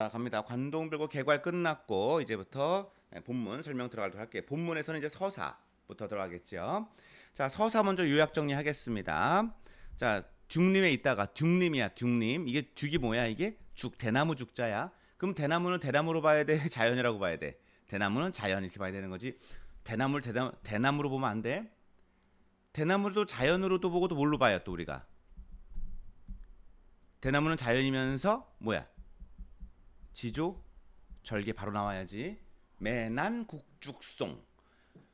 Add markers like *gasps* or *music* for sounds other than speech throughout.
자, 아, 갑니다. 관동별고 개괄 끝났고 이제부터 예, 본문 설명 들어가도록 할게요. 본문에서는 이제 서사부터 들어가겠죠. 자, 서사 먼저 요약 정리하겠습니다. 자, 듀님에 있다가 듀님이야, 듀님. 이게 죽이 뭐야? 이게 죽 대나무 죽자야. 그럼 대나무는 대나무로 봐야 돼, *laughs* 자연이라고 봐야 돼. 대나무는 자연 이렇게 봐야 되는 거지. 대나무를 대나, 대나무로 보면 안 돼. 대나무도 자연으로도 보고 또 뭘로 봐요, 또 우리가. 대나무는 자연이면서 뭐야? 지조 절개 바로 나와야지. 매난 국죽송.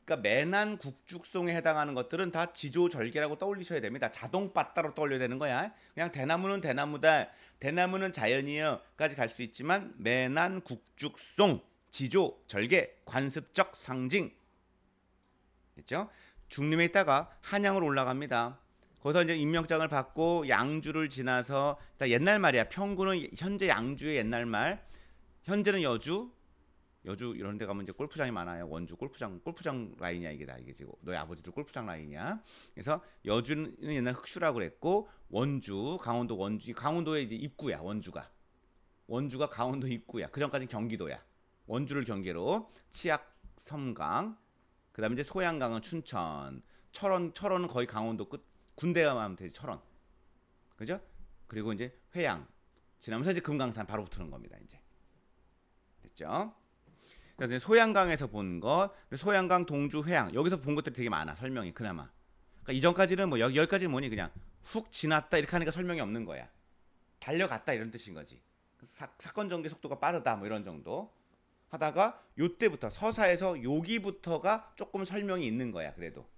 그러니까 매난 국죽송에 해당하는 것들은 다 지조 절개라고 떠올리셔야 됩니다. 자동 빠따로 떠올려야 되는 거야. 그냥 대나무는 대나무다. 대나무는 자연이여까지 갈 수 있지만 매난 국죽송 지조 절개 관습적 상징. 됐죠? 중림에 있다가 한양으로 올라갑니다. 거기서 이제 임명장을 받고 양주를 지나서 옛날 말이야. 평구는 현재 양주의 옛날 말. 현재는 여주. 여주 이런 데 가면 이제 골프장이 많아요. 원주 골프장 골프장 라인이야 이게 다 이게 지금 너희 아버지도 골프장 라인이야. 그래서 여주는 옛날 흑수라고 그랬고 원주 강원도 원주 강원도의 이제 입구야 원주가 원주가 강원도 입구야. 그 전까지 는 경기도야. 원주를 경계로 치악 섬강 그다음에 이제 소양강은 춘천 철원 철원은 거의 강원도 끝 군대 가면 마 되지 철원. 그죠? 그리고 이제 회양. 지나면서 이제 금강산 바로 붙는 겁니다. 이제 됐죠? 그래서 소양강에서 본 것, 소양강, 동주, 회양 여기서 본 것들이 되게 많아 설명이 그나마. 그러니까 이전까지는 뭐 여기 까지 뭐니 그냥 훅 지났다 이렇게 하니까 설명이 없는 거야. 달려갔다 이런 뜻인 거지. 사, 건 전개 속도가 빠르다 뭐 이런 정도 하다가 요때부터 서사에서 여기부터가 조금 설명이 있는 거야 그래도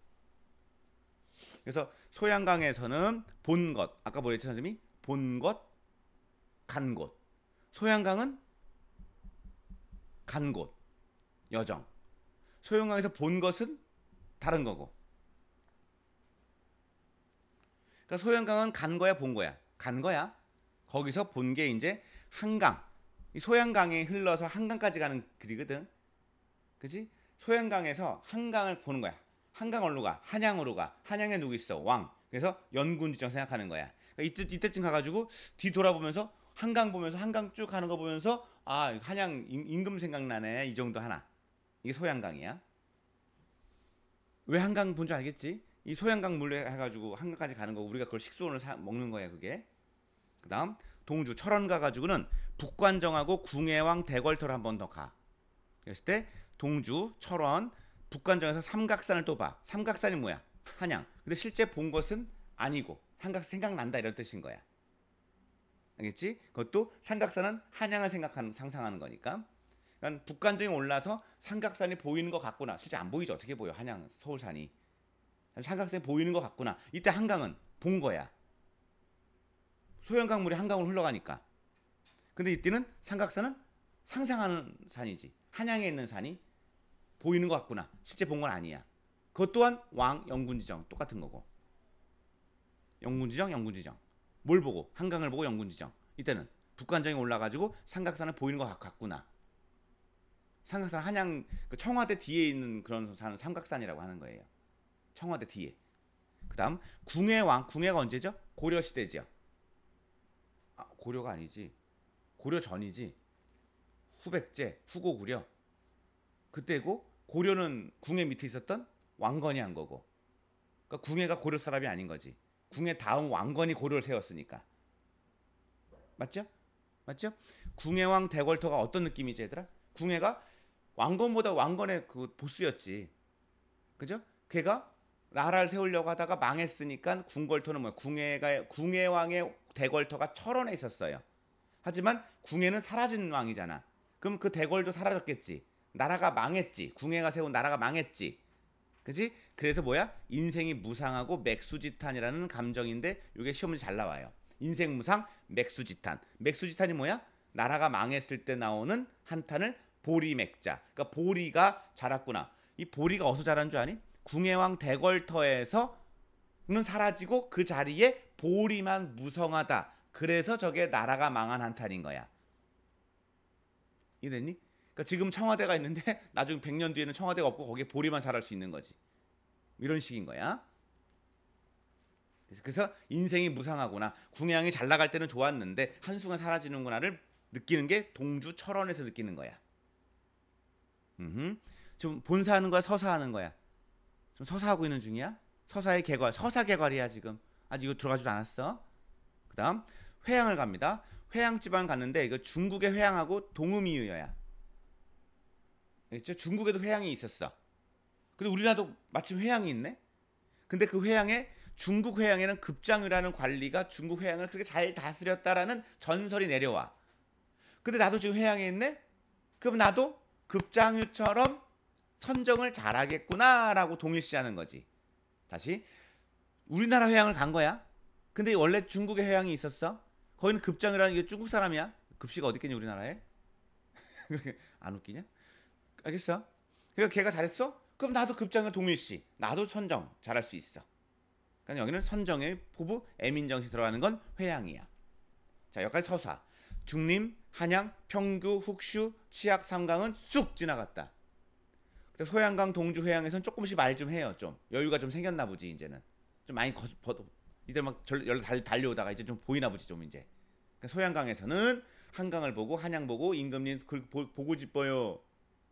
그래서 소양강에서는 본 것, 아까 뭐랬죠 선생님이? 본 것, 간 곳. 소양강은 간 곳, 여정. 소양강에서 본 것은 다른 거고. 그러니까 소양강은 간 거야, 본 거야? 간 거야. 거기서 본 게 이제 한강. 소양강에 흘러서 한강까지 가는 길이거든. 그지? 소양강에서 한강을 보는 거야. 한강으로 가, 한양으로 가, 한양에 누구 있어? 왕. 그래서 연군지정 생각하는 거야. 그러니까 이때, 이때쯤 가가지고 뒤 돌아보면서 한강 보면서 한강 쭉 가는 거 보면서 아 한양 임금 생각나네 이 정도 하나. 이게 소양강이야. 왜 한강 본 줄 알겠지? 이 소양강 물로 해가지고 한강까지 가는 거 우리가 그걸 식수원을 사, 먹는 거야 그게. 그다음 동주 철원 가가지고는 북관정하고 궁예왕 대궐터를 한 번 더 가. 그랬을 때 동주 철원 북관정에서 삼각산을 또 봐. 삼각산이 뭐야? 한양. 근데 실제 본 것은 아니고 삼각 생각난다 이런 뜻인 거야. 알겠지? 그것도 삼각산은 한양을 생각하는 상상하는 거니까. 그러니까 북관정에 올라서 삼각산이 보이는 것 같구나. 실제 안 보이죠. 어떻게 보여? 한양 서울산이. 삼각산이 보이는 것 같구나. 이때 한강은 본 거야. 소형강물이 한강으로 흘러가니까. 근데 이때는 삼각산은 상상하는 산이지. 한양에 있는 산이 보이는 것 같구나. 실제 본 건 아니야. 그것 또한 왕 영군지정 똑같은 거고. 영군지정, 영군지정. 뭘 보고? 한강을 보고 영군지정. 이때는 북관정이 올라가지고 삼각산을 보이는 것 같구나. 삼각산 한양 그 청와대 뒤에 있는 그런 산은 삼각산이라고 하는 거예요. 청와대 뒤에. 그다음 궁예왕 궁예가 언제죠? 고려 시대죠. 아, 고려가 아니지. 고려 전이지. 후백제, 후고구려. 그때고 고려는 궁예 밑에 있었던 왕건이 한 거고. 그러니까 궁예가 고려 사람이 아닌 거지. 궁예 다음 왕건이 고려를 세웠으니까. 맞죠? 맞죠? 궁예왕 대궐토가 어떤 느낌이지 얘들아? 궁예가 왕건보다 왕건의 그 보스였지. 그죠? 걔가 나라를 세우려고 하다가 망했으니까 궁궐토는 뭐야? 궁예가 궁예왕의 대궐토가 철원에 있었어요. 하지만 궁예는 사라진 왕이잖아. 그럼 그 대궐도 사라졌겠지. 나라가 망했지. 궁예가 세운 나라가 망했지. 그지? 그래서 뭐야? 인생이 무상하고 맥수지탄이라는 감정인데 이게 시험이 잘 나와요. 인생 무상 맥수지탄. 맥수지탄이 뭐야? 나라가 망했을 때 나오는 한탄을 보리맥자. 그러니까 보리가 자랐구나. 이 보리가 어디서 자란 줄 아니? 궁예왕 대궐터에서는 사라지고 그 자리에 보리만 무성하다. 그래서 저게 나라가 망한 한탄인 거야. 이랬니? 그러니까 지금 청와대가 있는데 *laughs* 나중 에 100년 뒤에는 청와대가 없고 거기에 보리만 자랄 수 있는 거지. 이런 식인 거야. 그래서 인생이 무상하구나. 궁양이 잘 나갈 때는 좋았는데 한순간 사라지는구나를 느끼는 게 동주 철원에서 느끼는 거야. 음흠. 지금 본사하는 거야, 서사하는 거야. 지금 서사하고 있는 중이야? 서사의 개괄, 서사 개괄이야 지금. 아직 이거 들어가지도 않았어. 그다음 회양을 갑니다. 회양 지방 갔는데 이거 중국의 회양하고 동음이유야. 여 있죠? 중국에도 회양이 있었어. 근데 우리나라도 마침 회양이 있네. 근데 그 회양에 중국 회양에는 급장이라는 관리가 중국 회양을 그렇게 잘 다스렸다라는 전설이 내려와. 근데 나도 지금 회양에 있네. 그럼 나도 급장유처럼 선정을 잘하겠구나라고 동일시하는 거지. 다시 우리나라 회양을 간 거야. 근데 원래 중국의 회양이 있었어. 거기는 급장이라는 게 중국 사람이야. 급식 어디 겠니 우리나라에? *laughs* 안 웃기냐? 알겠어? 그러니 걔가 잘했어? 그럼 나도 급장을 동일 씨, 나도 선정 잘할 수 있어. 그러니까 여기는 선정의 부부 애민정씨 들어가는 건 회양이야. 자 여기까지 서사. 중림, 한양, 평규, 훅슈, 치악, 상강은 쑥 지나갔다. 소양강, 동주, 회양에선 조금씩 말 좀 해요. 좀 여유가 좀 생겼나 보지 이제는. 좀 많이 거, 버, 이제 막 열, 달, 달려오다가 이제 좀 보이나 보지 좀 이제. 그러니까 소양강에서는 한강을 보고 한양 보고 임금님 그 보, 고 싶어요.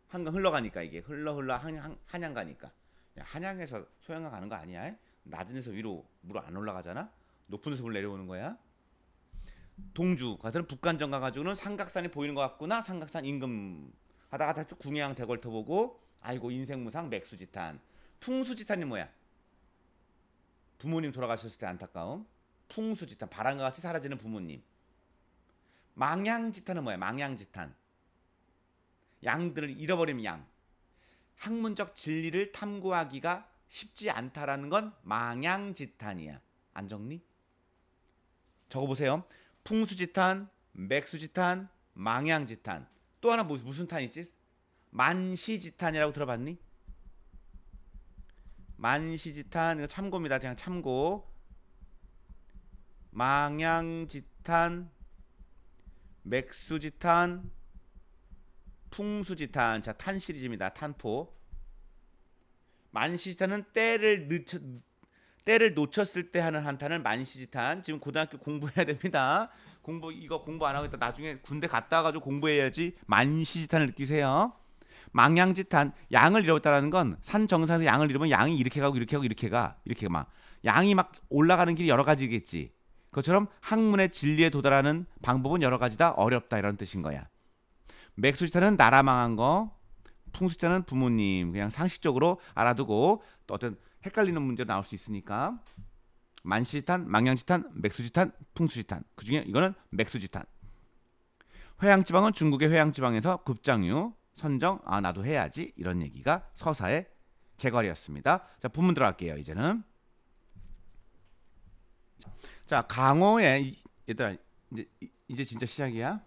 한강 흘러가니까 이게 흘러 흘러 한양, 한양 가니까 한양에서 소양강 가는 거 아니야? 낮은 데서 위로 물 안 올라가잖아. 높은 데서 물 내려오는 거야. 동주 가서는 북간정 가가지고는 삼각산이 보이는 것 같구나. 삼각산 임금 하다가 다시 또 궁양 대궐터 보고 아이고 인생무상 맥수지탄 풍수지탄이 뭐야? 부모님 돌아가셨을 때 안타까움. 풍수지탄 바람과 같이 사라지는 부모님. 망양지탄은 뭐야? 망양지탄. 양들을 잃어버리면 양. 학문적 진리를 탐구하기가 쉽지 않다라는 건 망양지탄이야. 안 정리? 적어보세요. 풍수지탄, 맥수지탄, 망양지탄. 또 하나 무슨 탄 있지? 만시지탄이라고 들어봤니? 만시지탄 이거 참고입니다. 그냥 참고. 망양지탄, 맥수지탄, 풍수지탄 자탄 시리즈입니다. 탄포 만시지탄은 때를 늦춰 때를 놓쳤을 때 하는 한탄을 만시지탄 지금 고등학교 공부해야 됩니다. 공부 이거 공부 안 하고 있다 나중에 군대 갔다 와가지고 공부해야지 만시지탄을 느끼세요. 망양지탄 양을 잃어버렸다라는건 산 정상에서 양을 잃으면 양이 이렇게 가고 이렇게 가고 이렇게 가 이렇게 막 양이 막 올라가는 길이 여러 가지겠지. 그처럼 학문의 진리에 도달하는 방법은 여러 가지다 어렵다 이런 뜻인 거야. 맥수지타는 나라 망한 거, 풍수지타는 부모님 그냥 상식적으로 알아두고 또 어떤 헷갈리는 문제 나올 수 있으니까 만시지탄, 망양지탄, 맥수지탄, 풍수지탄 그중에 이거는 맥수지탄 회양지방은 중국의 회양지방에서 급장유, 선정, 아 나도 해야지 이런 얘기가 서사의 개괄이었습니다. 자 본문 들어갈게요 이제는 자 강호의 얘들아 이제 이제 진짜 시작이야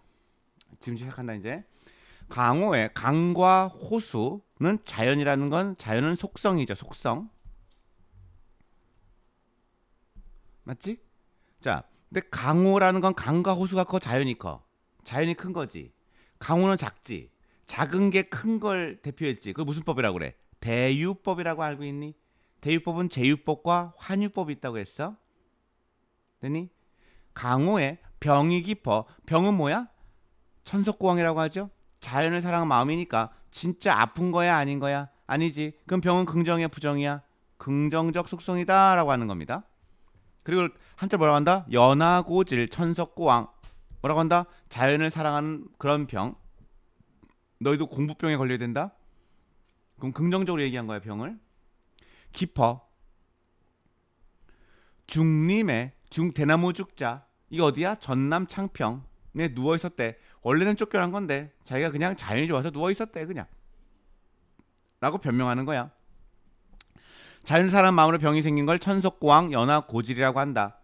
지금 시작한다 이제 강호의 강과 호수는 자연이라는 건 자연은 속성이죠. 속성. 맞지? 자, 근데 강호라는 건 강과 호수가 커 자연이 커. 자연이 큰 거지. 강호는 작지. 작은 게 큰 걸 대표했지. 그 무슨 법이라고 그래? 대유법이라고 알고 있니? 대유법은 제유법과 환유법이 있다고 했어. 되니? 강호의 병이 깊어. 병은 뭐야? 천석공황이라고 하죠. 자연을 사랑한 마음이니까 진짜 아픈 거야 아닌 거야? 아니지. 그럼 병은 긍정이야 부정이야? 긍정적 속성이다라고 하는 겁니다. 그리고 한자 뭐라고 한다? 연하고질 천석고왕 뭐라고 한다? 자연을 사랑하는 그런 병. 너희도 공부병에 걸려야 된다. 그럼 긍정적으로 얘기한 거야 병을. 깊어. 중림의 중 대나무 죽자. 이거 어디야? 전남 창평. 네 누워 있었대. 원래는 쫓겨난 건데 자기가 그냥 자연이 좋아서 누워 있었대 그냥. 라고 변명하는 거야. 자연사람 마음으로 병이 생긴 걸 천석고왕 연화고질이라고 한다.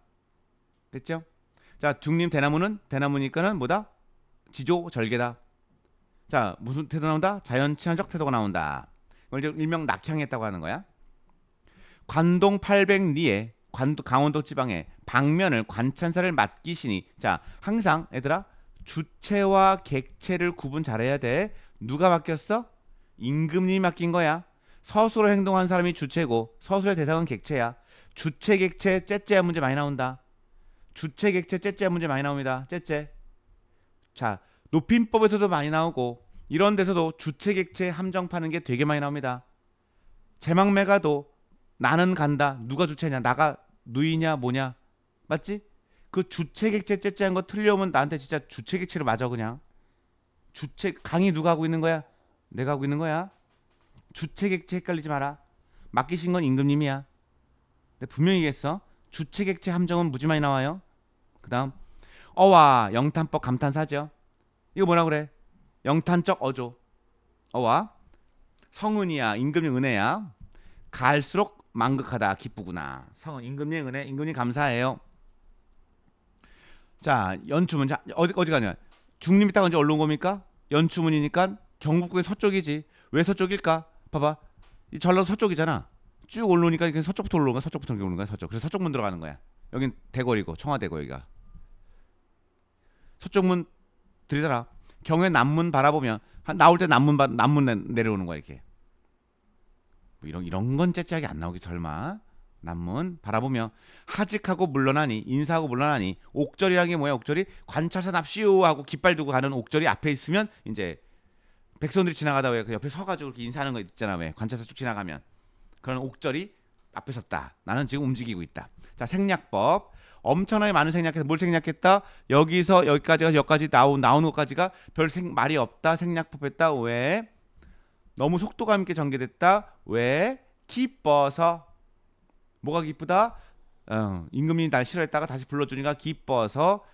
됐죠? 자, 중림 대나무는 대나무니까는 뭐다? 지조 절개다. 자, 무슨 태도 나온다? 자연 친화적 태도가 나온다. 이걸 일명 낙향했다고 하는 거야. 관동 800리에 관도, 강원도 지방에 방면을 관찬사를 맡기시니 자 항상 얘들아 주체와 객체를 구분 잘해야 돼 누가 맡겼어? 임금님이 맡긴 거야 서술로 행동한 사람이 주체고 서술의 대상은 객체야 주체 객체 째째야 문제 많이 나온다 주체 객체 째째 문제 많이 나옵니다. 째째. 자, 높임법에서도 많이 나오고 이런 데서도 주체 객체 함정 파는 게 되게 많이 나옵니다. 제망매가도 나는 간다. 누가 주체냐? 나가 누이냐 뭐냐 맞지? 그 주체객체 째째한 거틀려면 나한테 진짜 주체객체로 맞아 그냥 주체 강의 누가 하고 있는 거야? 내가 하고 있는 거야? 주체객체 헷갈리지 마라 맡기신 건 임금님이야 근 분명히 얘기했어 주체객체 함정은 무지 많이 나와요 그 다음 어와 영탄법 감탄사죠 이거 뭐라 그래 영탄적 어조 어와 성은이야 임금이 은혜야 갈수록 망극하다 기쁘구나. 성은 임금님 은혜 임금님 감사해요. 자 연추문 자 어디 어디 가냐? 중립이딱 언제 올라온 겁니까? 연추문이니까 경북의 서쪽이지. 왜 서쪽일까? 봐봐 이 전라도 서쪽이잖아. 쭉 올라오니까 이게 서쪽부터 올라오는 거야 서쪽부터 올라오는 거야 서쪽. 그래서 서쪽문 들어가는 거야. 여긴 대거리고 청와대고 여기가 서쪽문 들이더라. 경의 남문 바라보면 한 나올 때 남문 바, 남문 내려오는 거야 이렇게. 뭐 이런 이런 건 째째하게 안 나오기 설마. 남문 바라보며 하직하고 물러나니 인사하고 물러나니 옥절이란게 뭐야 옥절이 관찰사 납시오 하고 깃발 두고 가는 옥절이 앞에 있으면 이제 백성들이 지나가다 왜 그 옆에 서가지고 이렇게 인사하는 거 있잖아 왜 관찰사 쭉 지나가면 그런 옥절이 앞에 섰다 나는 지금 움직이고 있다 자 생략법 엄청나게 많은 생략해서 뭘 생략했다 여기서 여기까지가 여기까지 나온 나온 것까지가 별 생, 말이 없다 생략법했다 왜 너무 속도감 있게 전개됐다. 왜? 기뻐서. 뭐가 기쁘다? 응. 어, 임금님이 날 싫어했다가 다시 불러주니까 기뻐서.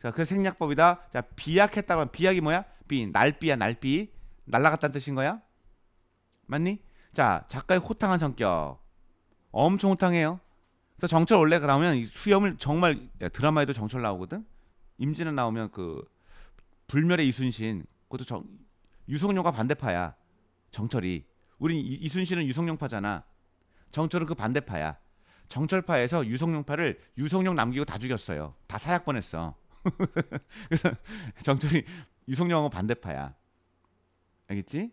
자, 그 생략법이다. 자, 비약했다면 비약이 뭐야? 비 날비야 날비. 날라갔다는 뜻인 거야? 맞니? 자, 작가의 호탕한 성격. 엄청 호탕해요. 그래서 정철 원래 그러면 수염을 정말 드라마에도 정철 나오거든. 임진은 나오면 그 불멸의 이순신 그것도 정, 유성룡과 반대파야. 정철이 우린 이순신은 유성룡파잖아. 정철은 그 반대파야. 정철파에서 유성룡파를 유성룡 남기고 다 죽였어요. 다 사약 보냈어. *laughs* 그래서 정철이 유성룡하고 반대파야. 알겠지?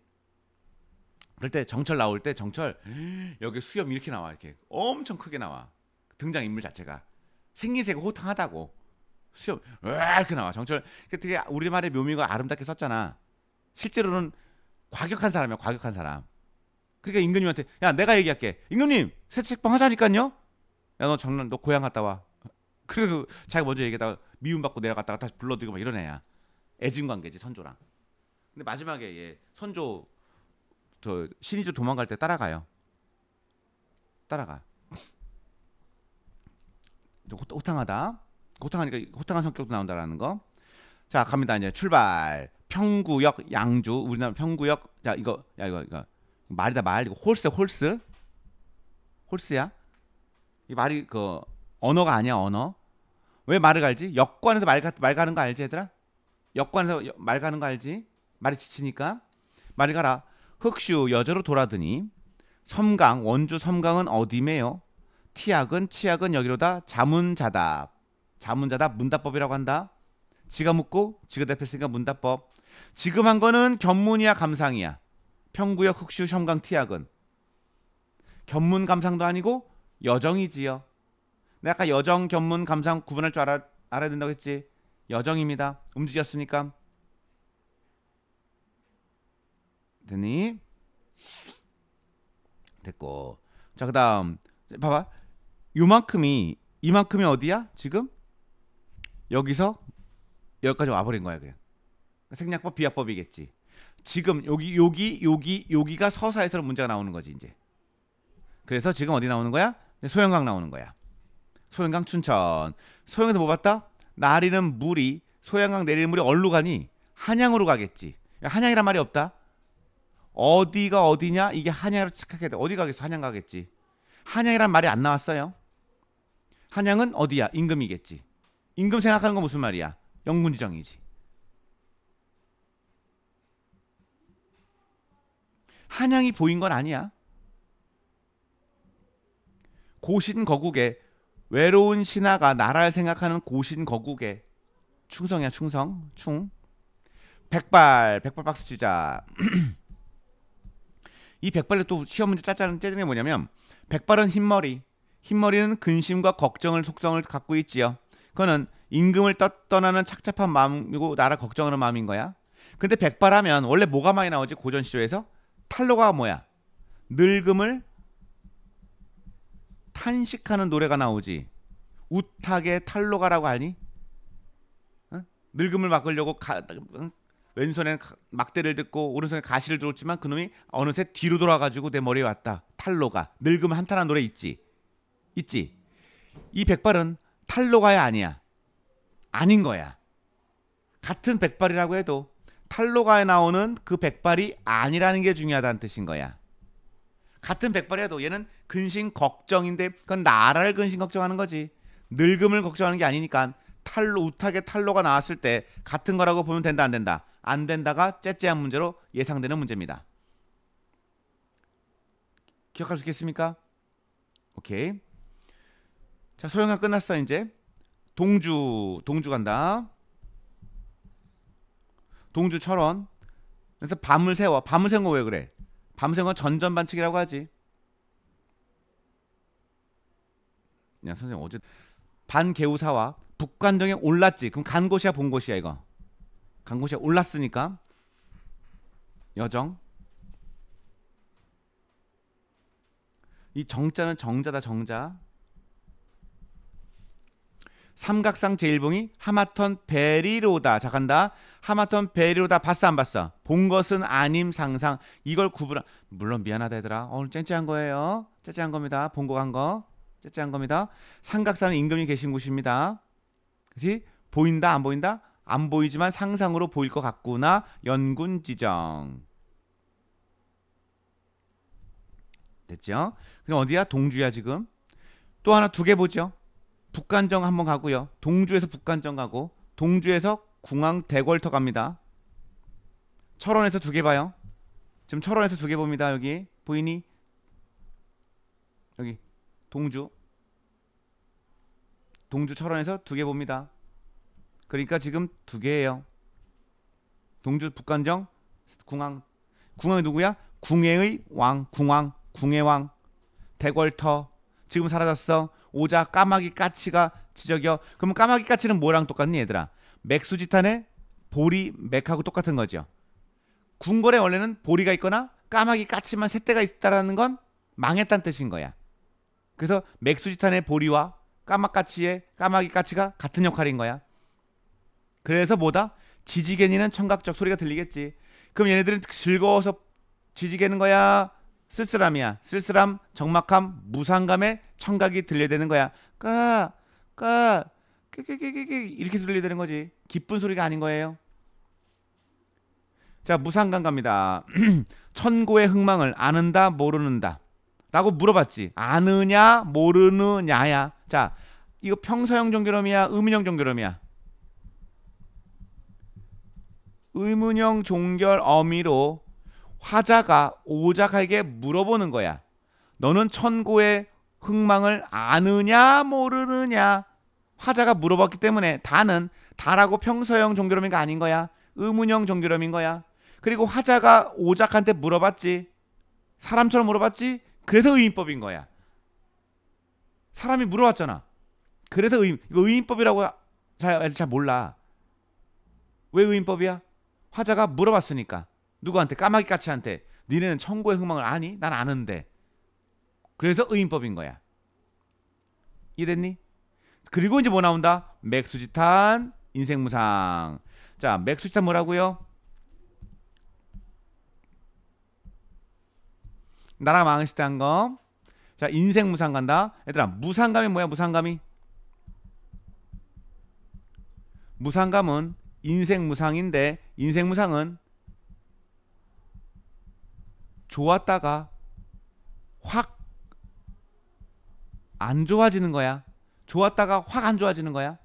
그럴 때 정철 나올 때 정철 *gasps* 여기 수염 이렇게 나와 이렇게 엄청 크게 나와 등장 인물 자체가 생긴새가 호탕하다고 수염 왜 이렇게 나와 정철 되게 우리말의 묘미가 아름답게 썼잖아 실제로는 과격한 사람이야 과격한 사람 그러니까 임금님한테 야 내가 얘기할게 임금님 새 책방 하자니까요 야 너 장난 너 고향 갔다 와 그리고 그, 자기 먼저 얘기하다가 미움받고 내려갔다가 다시 불러들이고 막 이런 애야 애증 관계지 선조랑 근데 마지막에 얘 선조 저 신이조 도망갈 때 따라가요 따라가 호탕하다 호탕하니까 호탕한 성격도 나온다라는 거자 갑니다 이제 출발 평구역 양주 우리나라 평구역 야 이거 야 이거 이거 말이다 말 이거 홀스 홀스 홀스야 이 말이 그 언어가 아니야 언어 왜 말을 갈지 역관에서 말, 가, 말 가는 거 알지 얘들아 역관에서 말 가는 거 알지 말이 지치니까 말이 가라 흑슈 여자로 돌아드니 섬강 원주 섬강은 어디매요 티약은 치약은 여기로다 자문자답 자문자답 문답법이라고 한다 지가 묻고 지가 대표했니까 문답법 지금 한 거는 견문이야 감상이야. 평구역 흑슈 험강 티약은 견문 감상도 아니고 여정이지요. 내가 아까 여정 견문 감상 구분할 줄 알아, 알아야 된다고 했지. 여정입니다. 움직였으니까. 됐니? 됐고. 자, 그다음 봐봐. 요만큼이 이만큼이 어디야? 지금 여기서 여기까지 와버린 거야 그냥. 그러니까 생략법 비합법이겠지. 지금 여기 여기 여기 여기가 서사에서 문제가 나오는 거지 이제. 그래서 지금 어디 나오는 거야? 소형강 나오는 거야. 소형강 춘천. 소형에서뭐 봤다? 나리는 물이 소형강 내리는 물이 얼로 가니 한양으로 가겠지. 한양이란 말이 없다. 어디가 어디냐? 이게 한양으로 착각해야 돼. 어디 가겠어? 한양 가겠지. 한양이란 말이 안 나왔어요. 한양은 어디야? 임금이겠지. 임금 생각하는 건 무슨 말이야? 영문지정이지. 한양이 보인 건 아니야. 고신 거국에 외로운 신하가 나라를 생각하는 고신 거국에 충성이야 충성 충 백발 백발 박수 치자 *clears throat* 이 백발로 또 시험 문제 짜자는 짜증이 뭐냐면 백발은 흰머리 흰머리는 근심과 걱정을 속성을 갖고 있지요 그거는 임금을 떠, 떠나는 착잡한 마음이고 나라 걱정하는 마음인 거야 근데 백발하면 원래 뭐가 많이 나오지 고전 시조에서 탈로가 뭐야? 늙음을 탄식하는 노래가 나오지. 우탁의 탈로가라고 하니? 어? 늙음을 막으려고 가, 응? 왼손에 막대를 듣고 오른손에 가시를 들었지만 그놈이 어느새 뒤로 돌아가지고 내 머리에 왔다. 탈로가. 늙음 을 한탄한 노래 있지. 있지. 이 백발은 탈로가야 아니야. 아닌 거야. 같은 백발이라고 해도 탈로가에 나오는 그 백발이 아니라는 게 중요하다는 뜻인 거야. 같은 백발이라도 얘는 근심 걱정인데 그건 나라를 근심 걱정하는 거지. 늙음을 걱정하는 게 아니니까 탈로 우타게 탈로가 나왔을 때 같은 거라고 보면 된다 안 된다. 안 된다가 째째한 문제로 예상되는 문제입니다. 기억할 수 있겠습니까? 오케이. 자, 소형아 끝났어 이제. 동주 동주 간다. 동주 철원. 그래서 밤을 세워. 밤을 세운 거왜 그래? 밤을 세운 건 전전 반칙이라고 하지. 야 선생님 어제 반개우사와 북관정에 올랐지. 그럼 간 곳이야 본 곳이야 이거. 간 곳이야 올랐으니까 여정. 이 정자는 정자다 정자. 삼각상 제일봉이 하마턴 베리로다. 자 간다. 하마턴 베리로다. 봤어 안 봤어? 본 것은 아님 상상. 이걸 구분한. 물론 미안하다 얘들아. 어, 오늘 어, 쨍쨍한 거예요. 쨍쨍한 겁니다. 본 거 간 거. 쨍쨍한 겁니다. 삼각산은 임금이 계신 곳입니다. 그지 보인다 안 보인다? 안 보이지만 상상으로 보일 것 같구나. 연군 지정. 됐죠? 그럼 어디야? 동주야 지금. 또 하나 두 개 보죠. 북간정 한번 가고요. 동주에서 북간정 가고 동주에서 궁항 대궐터 갑니다. 철원에서 두 개 봐요. 지금 철원에서 두 개 봅니다. 여기 보이니? 여기 동주 동주 철원에서 두 개 봅니다. 그러니까 지금 두 개예요. 동주 북간정 궁항 궁항이 누구야? 궁예의 왕 궁왕 궁예왕 대궐터 지금 사라졌어. 오자 까마귀 까치가 지적이여. 그럼 까마귀 까치는 뭐랑 똑같니 얘들아? 맥수지탄의 보리 맥하고 똑같은 거죠. 궁궐에 원래는 보리가 있거나 까마귀 까치만 새떼가 있다라는 건 망했다는 뜻인 거야. 그래서 맥수지탄의 보리와 까마까치의 까마귀 까치가 같은 역할인 거야. 그래서 뭐다? 지지개니는 청각적 소리가 들리겠지. 그럼 얘네들은 즐거워서 지지개는 거야. 쓸쓸함이야. 쓸쓸함, 적막함, 무상감에 청각이 들려야되는 거야. 까, 까, 끼끼끼끼 이렇게 들려야되는 거지. 기쁜 소리가 아닌 거예요. 자, 무상감 갑니다. *clears throat* 천고의 흥망을 아는다, 모르는다. 라고 물어봤지. 아느냐, 모르느냐야. 자, 이거 평서형 종결음이야, 의문형 종결음이야. 의문형 종결 어미로 화자가 오작에게 물어보는 거야. 너는 천고의 흥망을 아느냐 모르느냐 화자가 물어봤기 때문에 다는 다라고 평서형 종교념인 가 아닌 거야. 의문형 종교념인 거야. 그리고 화자가 오작한테 물어봤지. 사람처럼 물어봤지. 그래서 의인법인 거야. 사람이 물어봤잖아. 그래서 의인 이거 의인법이라고 잘, 잘 몰라. 왜 의인법이야? 화자가 물어봤으니까. 누구한테 까마귀 까치한테 니네는 천고의 흥망을 아니? 난 아는데. 그래서 의인법인 거야. 이해됐니? 그리고 이제 뭐 나온다? 맥수지탄 인생무상. 자, 맥수지탄 뭐라고요? 나라 망했을 때 한 거. 자, 인생무상 간다. 얘들아, 무상감이 뭐야? 무상감이? 무상감은 인생무상인데 인생무상은 좋았다가 확 안 좋아지는 거야. 좋았다가 확 안 좋아지는 거야.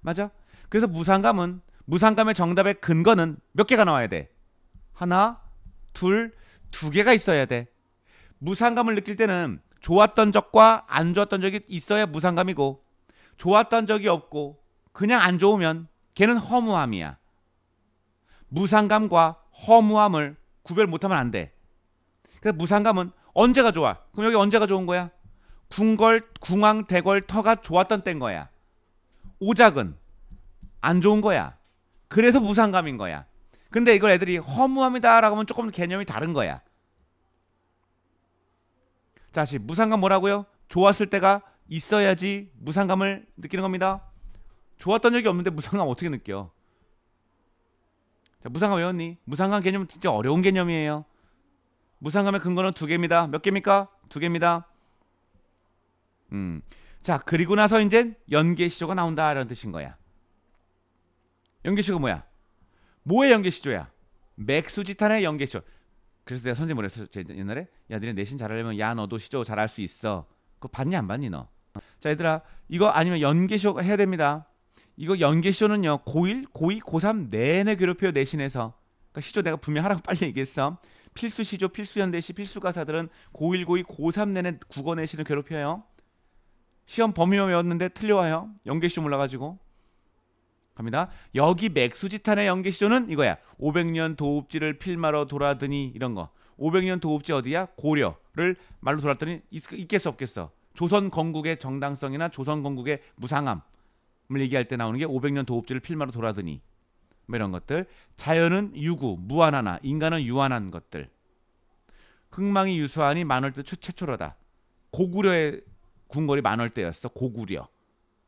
맞아? 그래서 무상감은 무상감의 정답의 근거는 몇 개가 나와야 돼. 하나, 둘, 두 개가 있어야 돼. 무상감을 느낄 때는 좋았던 적과 안 좋았던 적이 있어야 무상감이고 좋았던 적이 없고 그냥 안 좋으면 걔는 허무함이야. 무상감과 허무함을 구별 못하면 안 돼. 그래서 무상감은 언제가 좋아? 그럼 여기 언제가 좋은 거야? 궁궐, 궁왕, 대궐, 터가 좋았던 때인 거야. 오작은 안 좋은 거야. 그래서 무상감인 거야. 근데 이걸 애들이 허무함이다라고 하면 조금 개념이 다른 거야. 자, 다시 무상감 뭐라고요? 좋았을 때가 있어야지 무상감을 느끼는 겁니다. 좋았던 적이 없는데 무상감 어떻게 느껴? 자, 무상감 외웠니? 무상감 개념은 진짜 어려운 개념이에요. 무상함의 근거는 두 개입니다. 몇 개입니까? 두 개입니다. 음. 자, 그리고 나서 이제 연계시조가 나온다라는 뜻인 거야. 연계시조 가 뭐야? 뭐의 연계시조야? 맥수지탄의 연계시조. 그래서 내가 선생님 뭐랬어? 옛날에 야 너네 내신 잘하려면 야 너도 시조 잘할 수 있어. 그거 봤니 안 봤니 너? 자 얘들아 이거 아니면 연계시조 해야 됩니다. 이거 연계시조는요 고1, 고2, 고3 내내 괴롭혀요 내신에서. 그러니까 시조 내가 분명 하라고 빨리 얘기했어. 필수 시조, 필수 현대시, 필수 가사들은 고1, 고2, 고3 내내 국어 내신을 괴롭혀요. 시험 범위만 외웠는데 틀려와요. 연계시조 몰라가지고. 갑니다. 여기 맥수지탄의 연계시조는 이거야. 500년 도읍지를 필마로 돌아드니 이런 거. 500년 도읍지 어디야? 고려를 말로 돌았더니 있겠어 없겠어. 조선 건국의 정당성이나 조선 건국의 무상함을 얘기할 때 나오는 게 500년 도읍지를 필마로 돌아드니. 뭐 이런 것들 자연은 유구 무한하나 인간은 유한한 것들 흥망이 유수하니 만월때 최초로다 고구려의 궁궐이 만월때였어 고구려가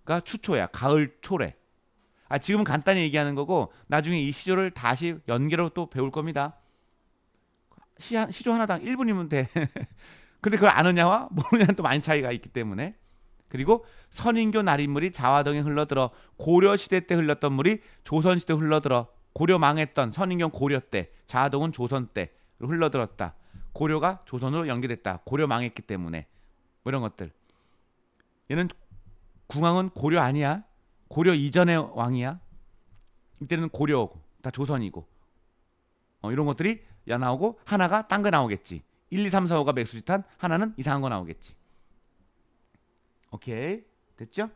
그러니까 추초야 가을 초래 아 지금은 간단히 얘기하는 거고 나중에 이 시조를 다시 연계로 또 배울 겁니다 시, 시조 하나당 1분이면 돼 *laughs* 근데 그걸 아느냐와 *laughs* 모르냐는 또 많이 차이가 있기 때문에 그리고 선인교 날인 물이 자화동에 흘러들어 고려시대 때 흘렀던 물이 조선시대 흘러들어 고려 망했던 선인교 고려 때 자화동은 조선 때 흘러들었다. 고려가 조선으로 연계됐다. 고려 망했기 때문에 뭐 이런 것들. 얘는 궁왕은 고려 아니야. 고려 이전의 왕이야. 이때는 고려고 다 조선이고 어, 이런 것들이 야 나오고 하나가 딴거 나오겠지. 1, 2, 3, 4, 5가 맥수지탄 하나는 이상한 거 나오겠지. 오케이 됐죠?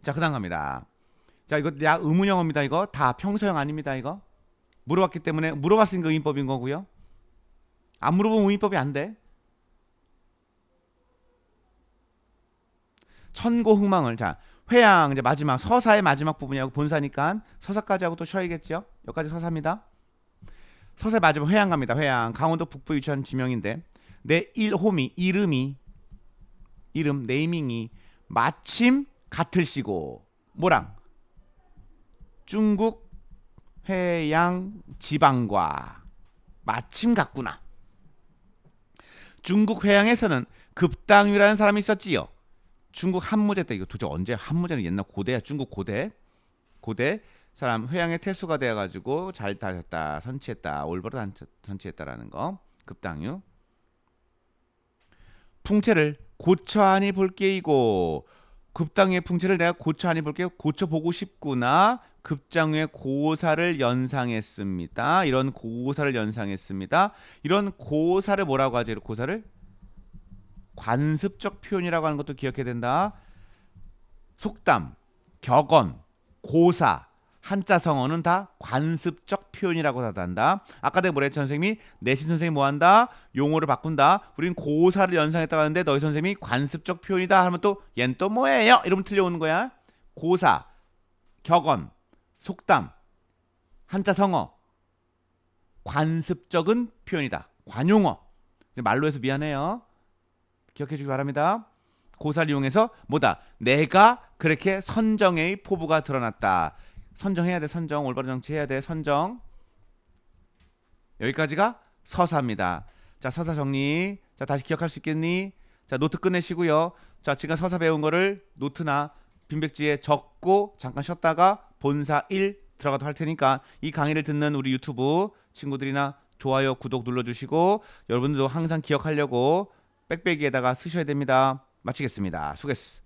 자 그다음 갑니다. 자 이거 야 의문형입니다. 이거 다 평소형 아닙니다. 이거 물어봤기 때문에 물어봤으니까 의인법인 거고요. 안 물어보면 의인법이 안 돼. 천고 흥망을 자 회양 이제 마지막 서사의 마지막 부분이라고 본사니까 서사까지 하고 또 쉬어야겠죠. 여기까지 서사입니다. 서사의 마지막 회양 갑니다. 회양 강원도 북부 유치원 지명인데 내 일홈이 이름이 이름 네이밍이 마침 같을 시고 뭐랑 중국 해양 지방과 마침 같구나. 중국 해양에서는 급당유라는 사람이 있었지요. 중국 한무제 때 이거 도대체 언제 한무제는 옛날 고대야 중국 고대 고대 사람 회양의 태수가 되어가지고 잘 다녔다 선치했다 올바로 선치했다라는 거 급당유 풍채를 고쳐하니볼 게이고 급당의 풍채를 내가 고쳐하니 볼게 고쳐보고 싶구나 급장의 고사를 연상했습니다 이런 고사를 연상했습니다 이런 고사를 뭐라고 하지 고사를 관습적 표현이라고 하는 것도 기억해야 된다 속담 격언 고사 한자 성어는 다 관습적 표현이라고 하단다. 아까 내가 뭐랬죠 선생님이 내신 선생님이 뭐한다? 용어를 바꾼다. 우린 고사를 연상했다고 하는데 너희 선생님이 관습적 표현이다 하면 또얜 또 뭐예요? 이러면 틀려오는 거야. 고사, 격언, 속담, 한자 성어, 관습적은 표현이다. 관용어. 말로 해서 미안해요. 기억해 주기 바랍니다. 고사를 이용해서 뭐다? 내가 그렇게 선정의 포부가 드러났다. 선정해야 돼 선정 올바른 정치 해야 돼 선정 여기까지가 서사입니다 자 서사 정리 자 다시 기억할 수 있겠니 자 노트 끝내시고요 자 지금 서사 배운 거를 노트나 빈백지에 적고 잠깐 쉬었다가 본사 1 들어가도 할 테니까 이 강의를 듣는 우리 유튜브 친구들이나 좋아요 구독 눌러주시고 여러분들도 항상 기억하려고 백배이에다가 쓰셔야 됩니다 마치겠습니다 수고했어